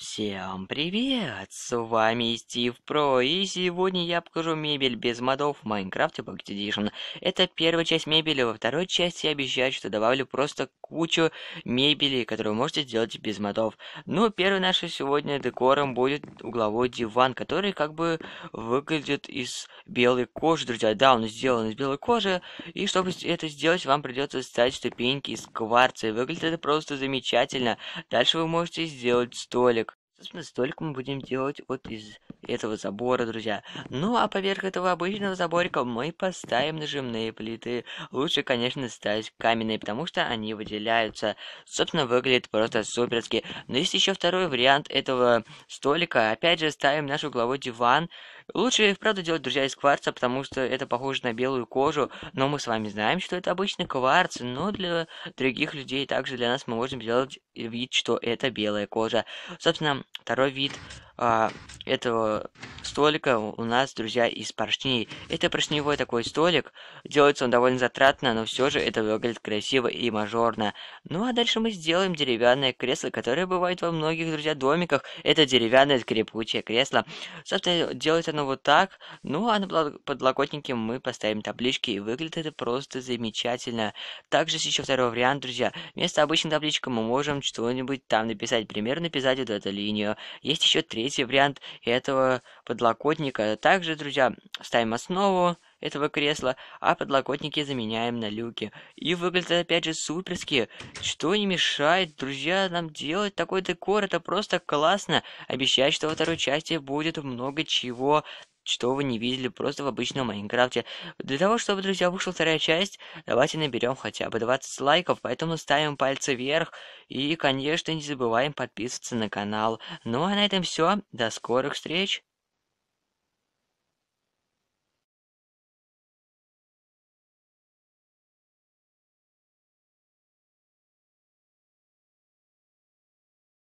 Всем привет! С вами Стив Про, и сегодня я покажу мебель без модов в Майнкрафте Pocket Edition. Это первая часть мебели, во второй части я обещаю, что добавлю просто кучу мебели, которую вы можете сделать без модов. Ну, первым нашим сегодня декором будет угловой диван, который как бы выглядит из белой кожи, друзья. Да, он сделан из белой кожи, и чтобы это сделать, вам придется ставить ступеньки из кварца, и выглядит это просто замечательно. Дальше вы можете сделать столик, Собственно, столько мы будем делать вот из этого забора, друзья. Ну, а поверх этого обычного заборика мы поставим нажимные плиты. Лучше, конечно, ставить каменные, потому что они выделяются. Собственно, выглядит просто суперски. Но есть еще второй вариант этого столика. Опять же, ставим наш угловой диван. Лучше их, правда, делать, друзья, из кварца, потому что это похоже на белую кожу. Но мы с вами знаем, что это обычный кварц. Но для других людей, также для нас, мы можем сделать вид, что это белая кожа. Собственно, второй вид а, этого столика у нас, друзья, из поршней. Это поршневой такой столик. Делается он довольно затратно, но все же это выглядит красиво и мажорно. Ну а дальше мы сделаем деревянное кресло, которое бывает во многих, друзья, домиках. Это деревянное скрипучее кресло. Собственно, делается оно вот так. Ну а на подлокотнике мы поставим таблички, и выглядит это просто замечательно. Также еще второй вариант, друзья. Вместо обычной таблички мы можем что-нибудь там написать. Пример написать вот эту линию. Есть еще третий вариант этого подлокотника. Также, друзья, ставим основу этого кресла, а подлокотники заменяем на люки. И выглядит опять же суперски, что не мешает, друзья, нам делать такой декор, это просто классно. Обещаю, что во второй части будет много чего что вы не видели просто в обычном Майнкрафте. Для того, чтобы, друзья, вышла вторая часть, давайте наберем хотя бы 20 лайков, поэтому ставим пальцы вверх и, конечно, не забываем подписываться на канал. Ну а на этом все, до скорых встреч!